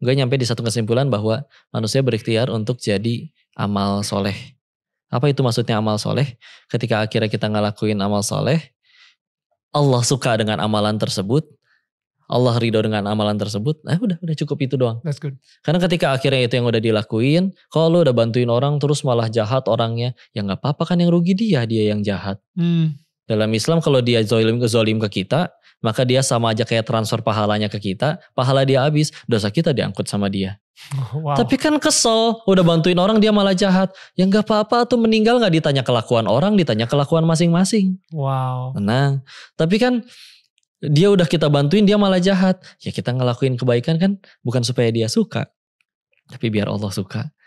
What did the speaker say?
gue nyampe di satu kesimpulan bahwa manusia berikhtiar untuk jadi amal soleh. Apa itu maksudnya amal soleh? Ketika akhirnya kita ngelakuin amal soleh, Allah suka dengan amalan tersebut, Allah ridho dengan amalan tersebut, eh udah udah cukup itu doang. That's good. Karena ketika akhirnya itu yang udah dilakuin, kalau lu udah bantuin orang terus malah jahat orangnya, ya nggak apa-apa kan yang rugi dia, dia yang jahat. Hmm. Dalam Islam kalau dia zolim ke zolim ke kita, maka dia sama aja kayak transfer pahalanya ke kita, pahala dia habis, dosa kita diangkut sama dia. Wow. Tapi kan kesel, udah bantuin orang dia malah jahat. Ya gak apa-apa tuh meninggal gak ditanya kelakuan orang, ditanya kelakuan masing-masing. Wow. Tenang. Tapi kan dia udah kita bantuin dia malah jahat. Ya kita ngelakuin kebaikan kan bukan supaya dia suka, tapi biar Allah suka.